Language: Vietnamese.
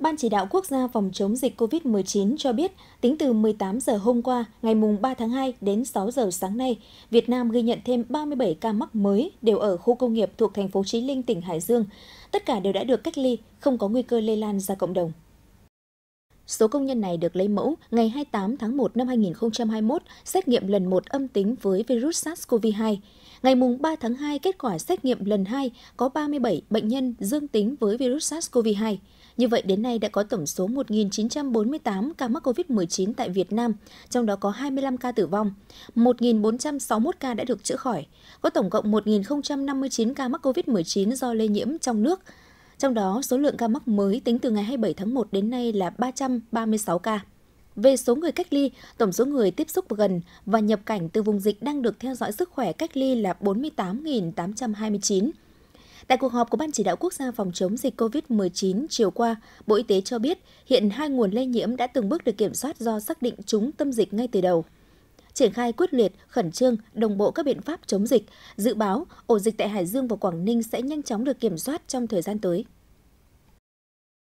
Ban chỉ đạo quốc gia phòng chống dịch COVID-19 cho biết, tính từ 18 giờ hôm qua, ngày mùng 3 tháng 2 đến 6 giờ sáng nay, Việt Nam ghi nhận thêm 37 ca mắc mới đều ở khu công nghiệp thuộc thành phố Chí Linh, tỉnh Hải Dương. Tất cả đều đã được cách ly, không có nguy cơ lây lan ra cộng đồng. Số công nhân này được lấy mẫu ngày 28 tháng 1 năm 2021, xét nghiệm lần 1 âm tính với virus SARS-CoV-2. Ngày 3 tháng 2, kết quả xét nghiệm lần 2 có 37 bệnh nhân dương tính với virus SARS-CoV-2. Như vậy, đến nay đã có tổng số 1.948 ca mắc COVID-19 tại Việt Nam, trong đó có 25 ca tử vong, 1.461 ca đã được chữa khỏi. Có tổng cộng 1.059 ca mắc COVID-19 do lây nhiễm trong nước, trong đó, số lượng ca mắc mới tính từ ngày 27 tháng 1 đến nay là 336 ca. Về số người cách ly, tổng số người tiếp xúc gần và nhập cảnh từ vùng dịch đang được theo dõi sức khỏe cách ly là 48.829. Tại cuộc họp của Ban Chỉ đạo Quốc gia phòng chống dịch COVID-19 chiều qua, Bộ Y tế cho biết hiện hai nguồn lây nhiễm đã từng bước được kiểm soát do xác định chúng tâm dịch ngay từ đầu – triển khai quyết liệt, khẩn trương, đồng bộ các biện pháp chống dịch. Dự báo, ổ dịch tại Hải Dương và Quảng Ninh sẽ nhanh chóng được kiểm soát trong thời gian tới.